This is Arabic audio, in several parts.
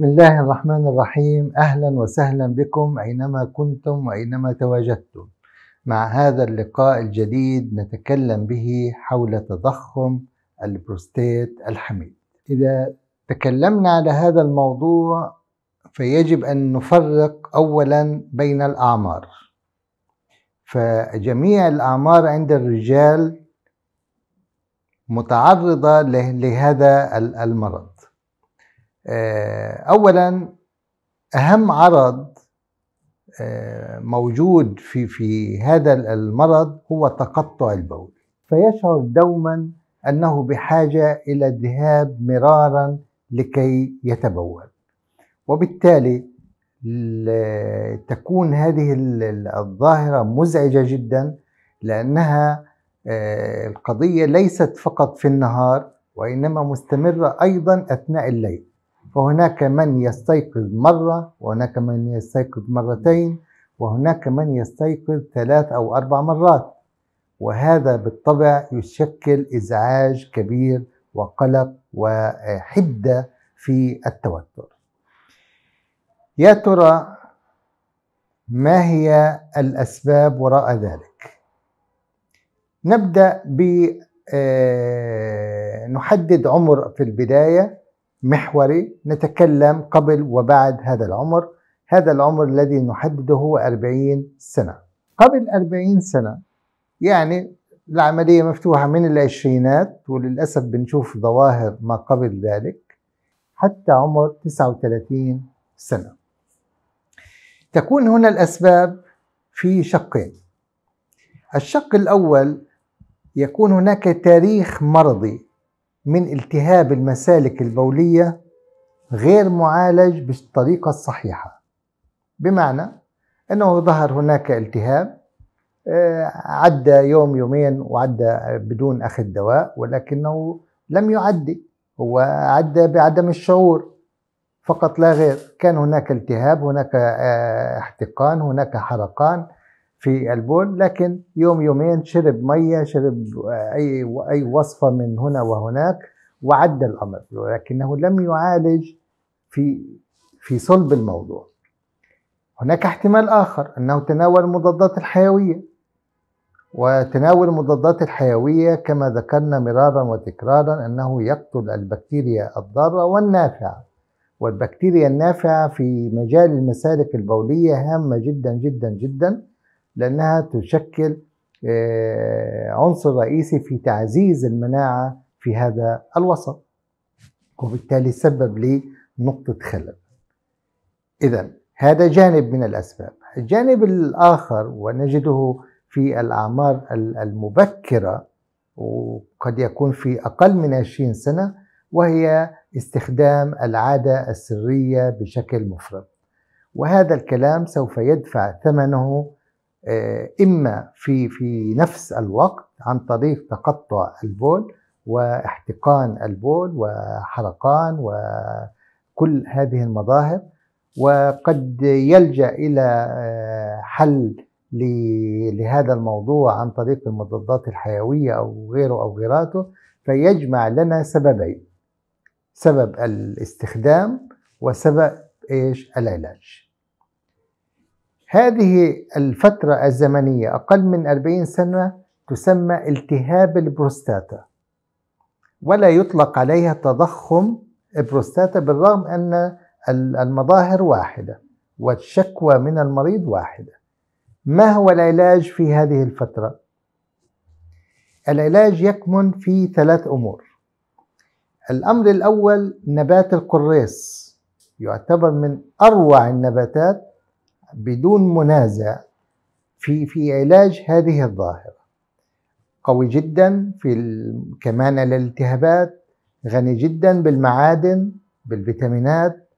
بسم الله الرحمن الرحيم اهلا وسهلا بكم اينما كنتم واينما تواجدتم مع هذا اللقاء الجديد نتكلم به حول تضخم البروستيت الحميد اذا تكلمنا على هذا الموضوع فيجب ان نفرق اولا بين الاعمار فجميع الاعمار عند الرجال متعرضه لهذا المرض آه، اولا اهم عرض آه، موجود في في هذا المرض هو تقطع البول فيشعر دوما انه بحاجه الى الذهاب مرارا لكي يتبول وبالتالي تكون هذه الظاهره مزعجه جدا لانها آه، القضيه ليست فقط في النهار وانما مستمره ايضا اثناء الليل فهناك من يستيقظ مرة وهناك من يستيقظ مرتين وهناك من يستيقظ ثلاث أو أربع مرات وهذا بالطبع يشكل إزعاج كبير وقلق وحدة في التوتر يا ترى ما هي الأسباب وراء ذلك نبدأ ب آه، نحدد عمر في البداية محوري نتكلم قبل وبعد هذا العمر هذا العمر الذي نحدده هو 40 سنة قبل 40 سنة يعني العملية مفتوحة من العشرينات وللأسف بنشوف ظواهر ما قبل ذلك حتى عمر 39 سنة تكون هنا الأسباب في شقين الشق الأول يكون هناك تاريخ مرضي من التهاب المسالك البولية غير معالج بالطريقة الصحيحة بمعنى أنه ظهر هناك التهاب آه، عدى يوم يومين وعدى بدون أخذ دواء ولكنه لم يعدي هو عدى بعدم الشعور فقط لا غير كان هناك التهاب هناك آه، احتقان هناك حرقان في البول لكن يوم يومين شرب ميه شرب آه، اي اي وصفه من هنا وهناك وعد الامر ولكنه لم يعالج في في صلب الموضوع هناك احتمال اخر انه تناول المضادات الحيويه وتناول المضادات الحيويه كما ذكرنا مرارا وتكرارا انه يقتل البكتيريا الضاره والنافعه والبكتيريا النافعه في مجال المسالك البوليه هامه جدا جدا جدا لأنها تشكل آه، عنصر رئيسي في تعزيز المناعة في هذا الوسط وبالتالي سبب لي نقطة خلل إذا هذا جانب من الأسباب الجانب الآخر ونجده في الأعمار المبكرة وقد يكون في أقل من 20 سنة وهي استخدام العادة السرية بشكل مفرط وهذا الكلام سوف يدفع ثمنه آه، اما في في نفس الوقت عن طريق تقطع البول واحتقان البول وحرقان وكل هذه المظاهر وقد يلجا الى آه، حل لهذا الموضوع عن طريق المضادات الحيويه او غيره او غيراته فيجمع لنا سببين سبب الاستخدام وسبب ايش العلاج هذه الفترة الزمنية أقل من 40 سنة تسمى التهاب البروستاتا ولا يطلق عليها تضخم البروستاتا بالرغم أن المظاهر واحدة والشكوى من المريض واحدة ما هو العلاج في هذه الفترة؟ العلاج يكمن في ثلاث أمور الأمر الأول نبات القريص يعتبر من أروع النباتات بدون منازع في في علاج هذه الظاهرة قوي جدا في كمان الالتهابات غني جدا بالمعادن بالفيتامينات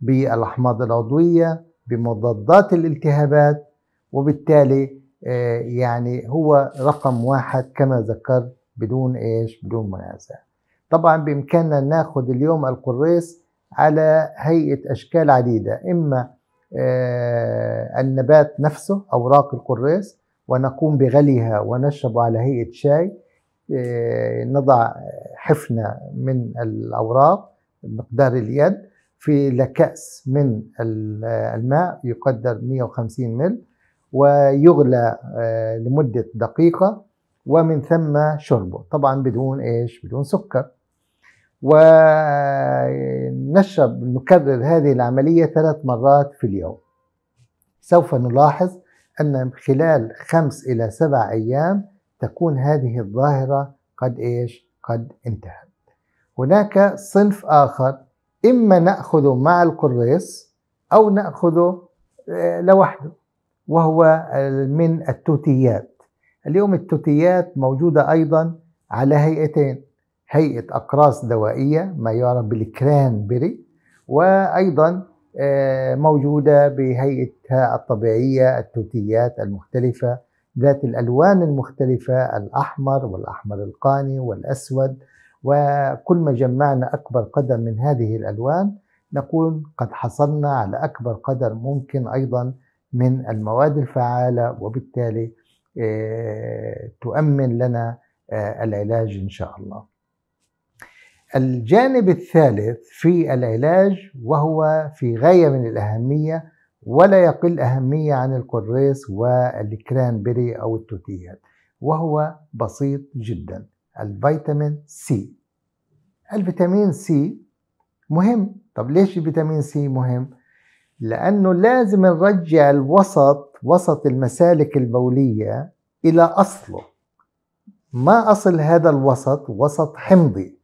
بالأحماض العضوية بمضادات الالتهابات وبالتالي آه، يعني هو رقم واحد كما ذكرت بدون ايش بدون منازع طبعا بامكاننا ناخذ اليوم القريص على هيئه اشكال عديده اما آه، النبات نفسه أوراق القريص ونقوم بغليها ونشرب على هيئة شاي آه، نضع حفنة من الأوراق مقدار اليد في لكأس من الماء يقدر 150 مل ويغلى آه، لمدة دقيقة ومن ثم شربه طبعا بدون إيش بدون سكر ونشرب نكرر هذه العملية ثلاث مرات في اليوم سوف نلاحظ أن خلال خمس إلى سبع أيام تكون هذه الظاهرة قد إيش قد انتهت هناك صنف آخر إما نأخذه مع القريص أو نأخذه آه، لوحده وهو من التوتيات اليوم التوتيات موجودة أيضا على هيئتين هيئة أقراص دوائية ما يعرف بالكران بري وأيضا آه، موجودة بهيئتها الطبيعية التوتيات المختلفة ذات الألوان المختلفة الأحمر والأحمر القاني والأسود وكل ما جمعنا أكبر قدر من هذه الألوان نكون قد حصلنا على أكبر قدر ممكن أيضا من المواد الفعالة وبالتالي آه، تؤمن لنا آه، العلاج إن شاء الله الجانب الثالث في العلاج وهو في غاية من الأهمية ولا يقل أهمية عن القريص والكرانبري أو التوتيات وهو بسيط جدا الفيتامين سي الفيتامين سي مهم طب ليش الفيتامين سي مهم لأنه لازم نرجع الوسط وسط المسالك البولية إلى أصله ما أصل هذا الوسط وسط حمضي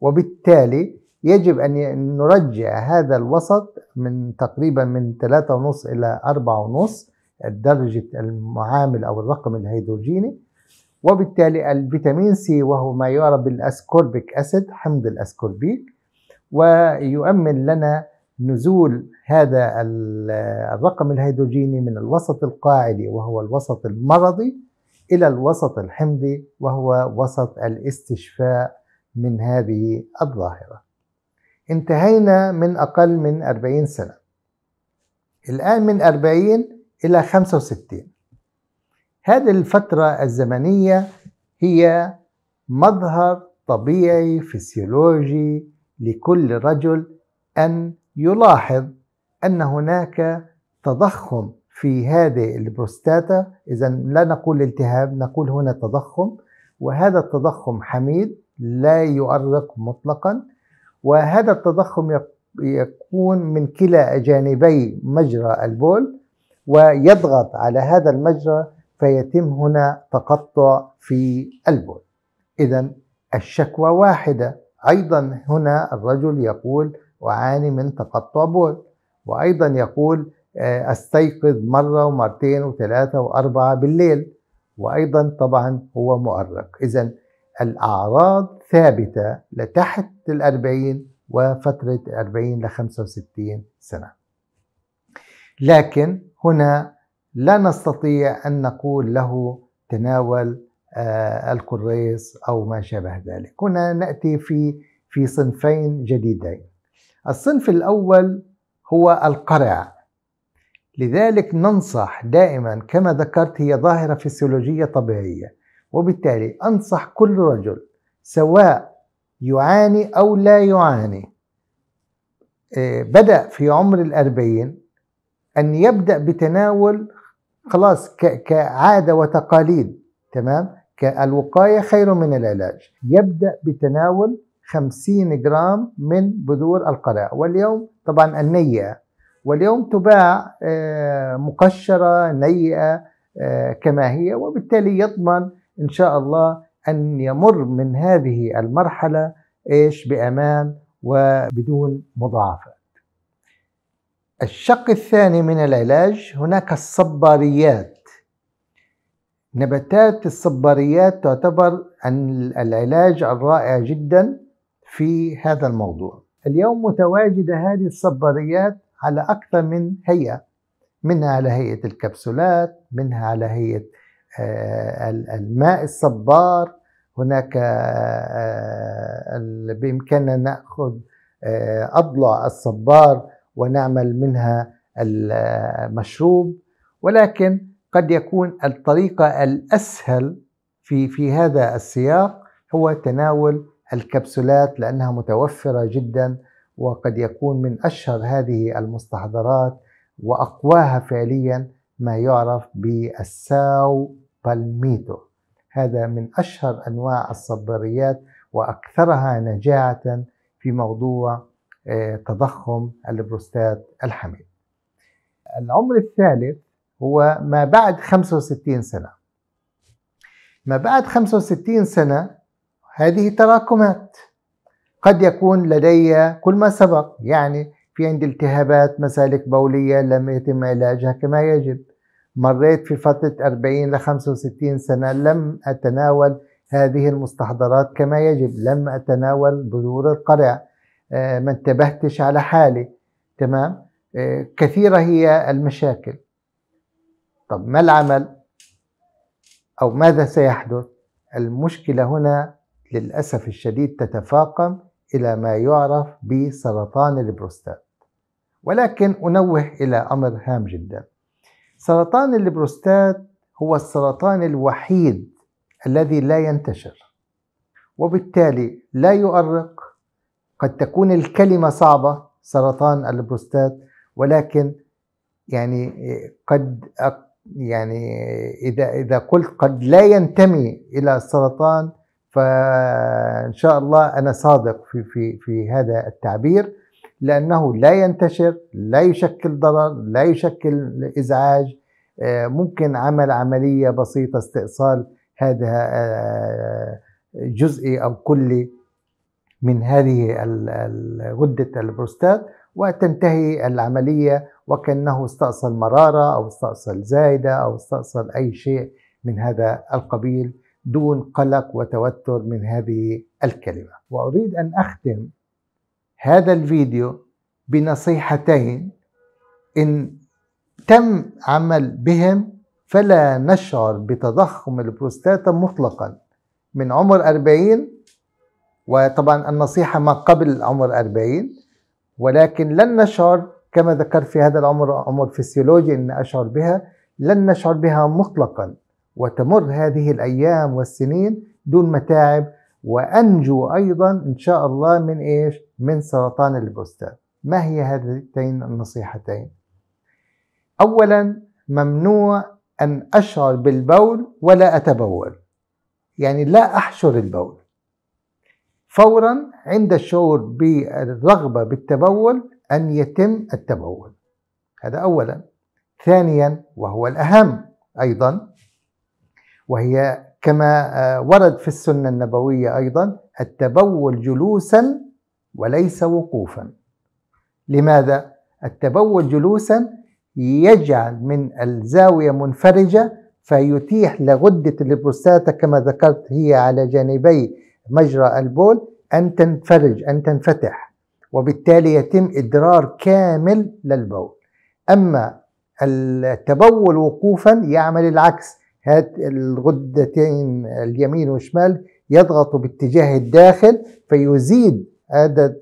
وبالتالي يجب أن نرجع هذا الوسط من تقريبا من 3.5 إلى 4.5 درجة المعامل أو الرقم الهيدروجيني وبالتالي الفيتامين سي وهو ما يعرف بالأسكوربيك أسيد حمض الأسكوربيك ويؤمن لنا نزول هذا الرقم الهيدروجيني من الوسط القاعدي وهو الوسط المرضي إلى الوسط الحمضي وهو وسط الاستشفاء من هذه الظاهرة انتهينا من أقل من 40 سنة الآن من 40 إلى 65 هذه الفترة الزمنية هي مظهر طبيعي فسيولوجي لكل رجل أن يلاحظ أن هناك تضخم في هذه البروستاتا إذا لا نقول التهاب نقول هنا تضخم وهذا التضخم حميد لا يؤرق مطلقا وهذا التضخم يكون من كلا جانبي مجرى البول ويضغط على هذا المجرى فيتم هنا تقطع في البول اذا الشكوى واحده ايضا هنا الرجل يقول اعاني من تقطع بول وايضا يقول آه، استيقظ مره ومرتين وثلاثه واربعه بالليل وايضا طبعا هو مؤرق اذا الأعراض ثابتة لتحت الأربعين وفترة الأربعين لخمسة وستين سنة لكن هنا لا نستطيع أن نقول له تناول آه، القريص أو ما شابه ذلك هنا نأتي في في صنفين جديدين الصنف الأول هو القرع لذلك ننصح دائما كما ذكرت هي ظاهرة فسيولوجية طبيعية وبالتالي أنصح كل رجل سواء يعاني أو لا يعاني آه، بدأ في عمر الأربعين أن يبدأ بتناول خلاص كعادة وتقاليد تمام الوقاية خير من العلاج يبدأ بتناول 50 جرام من بذور القراء واليوم طبعا النيئة واليوم تباع آه، مقشرة نيئة آه، كما هي وبالتالي يضمن إن شاء الله أن يمر من هذه المرحلة إيش بأمان وبدون مضاعفات الشق الثاني من العلاج هناك الصباريات نباتات الصباريات تعتبر العلاج الرائع جدا في هذا الموضوع اليوم متواجدة هذه الصباريات على أكثر من هيئة منها على هيئة الكبسولات منها على هيئة آه، الماء الصبار هناك آه، آه، بإمكاننا نأخذ أضلع الصبار ونعمل منها المشروب ولكن قد يكون الطريقة الأسهل في في هذا السياق هو تناول الكبسولات لأنها متوفرة جدا وقد يكون من أشهر هذه المستحضرات وأقواها فعليا ما يعرف بالساو بالميتو هذا من أشهر أنواع الصبريات وأكثرها نجاعة في موضوع آه، تضخم البروستات الحميد العمر الثالث هو ما بعد 65 سنة ما بعد 65 سنة هذه تراكمات قد يكون لدي كل ما سبق يعني في عندي التهابات مسالك بولية لم يتم علاجها كما يجب مريت في فترة 40 ل 65 سنة لم أتناول هذه المستحضرات كما يجب لم أتناول بذور القرع آه، ما انتبهتش على حالي تمام آه، كثيرة هي المشاكل طب ما العمل أو ماذا سيحدث المشكلة هنا للأسف الشديد تتفاقم إلى ما يعرف بسرطان البروستات ولكن أنوه إلى أمر هام جداً سرطان البروستات هو السرطان الوحيد الذي لا ينتشر وبالتالي لا يؤرق قد تكون الكلمة صعبة سرطان البروستات ولكن يعني قد يعني إذا إذا قلت قد لا ينتمي إلى السرطان فإن شاء الله أنا صادق في في في هذا التعبير لأنه لا ينتشر لا يشكل ضرر لا يشكل إزعاج آه، ممكن عمل عملية بسيطة استئصال هذا آه، جزئي أو كلي من هذه غدة البروستات وتنتهي العملية وكأنه استأصل مرارة أو استأصل زايدة أو استأصل أي شيء من هذا القبيل دون قلق وتوتر من هذه الكلمة وأريد أن أختم هذا الفيديو بنصيحتين إن تم عمل بهم فلا نشعر بتضخم البروستاتا مطلقا من عمر 40 وطبعا النصيحة ما قبل عمر 40 ولكن لن نشعر كما ذكرت في هذا العمر عمر فسيولوجي أن أشعر بها لن نشعر بها مطلقا وتمر هذه الأيام والسنين دون متاعب وأنجو أيضا إن شاء الله من إيش؟ من سرطان البستان ما هي هاتين النصيحتين؟ أولا ممنوع أن أشعر بالبول ولا أتبول يعني لا أحشر البول فورا عند الشعور بالرغبة بالتبول أن يتم التبول هذا أولا ثانيا وهو الأهم أيضا وهي كما آه، ورد في السنة النبوية أيضا التبول جلوسا وليس وقوفا لماذا؟ التبول جلوسا يجعل من الزاوية منفرجة فيتيح لغدة البروستاتا كما ذكرت هي على جانبي مجرى البول أن تنفرج أن تنفتح وبالتالي يتم إدرار كامل للبول أما التبول وقوفا يعمل العكس هات الغدتين اليمين والشمال يضغطوا باتجاه الداخل فيزيد عدد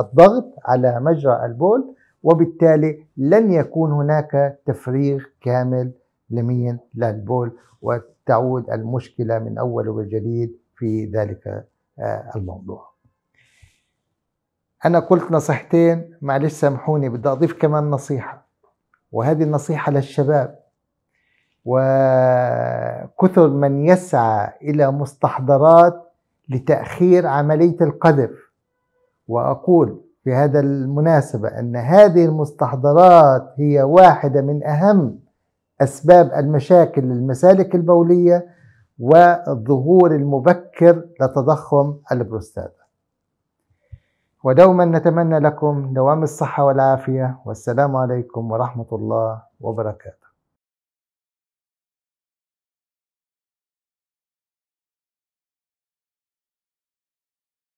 الضغط على مجرى البول وبالتالي لن يكون هناك تفريغ كامل لمين للبول وتعود المشكلة من أول وجديد في ذلك آه، الموضوع أنا قلت نصيحتين معلش سامحوني بدي أضيف كمان نصيحة وهذه النصيحة للشباب وكثر من يسعى الى مستحضرات لتاخير عمليه القذف واقول في هذا المناسبه ان هذه المستحضرات هي واحده من اهم اسباب المشاكل للمسالك البوليه والظهور المبكر لتضخم البروستاتا ودوما نتمنى لكم دوام الصحه والعافيه والسلام عليكم ورحمه الله وبركاته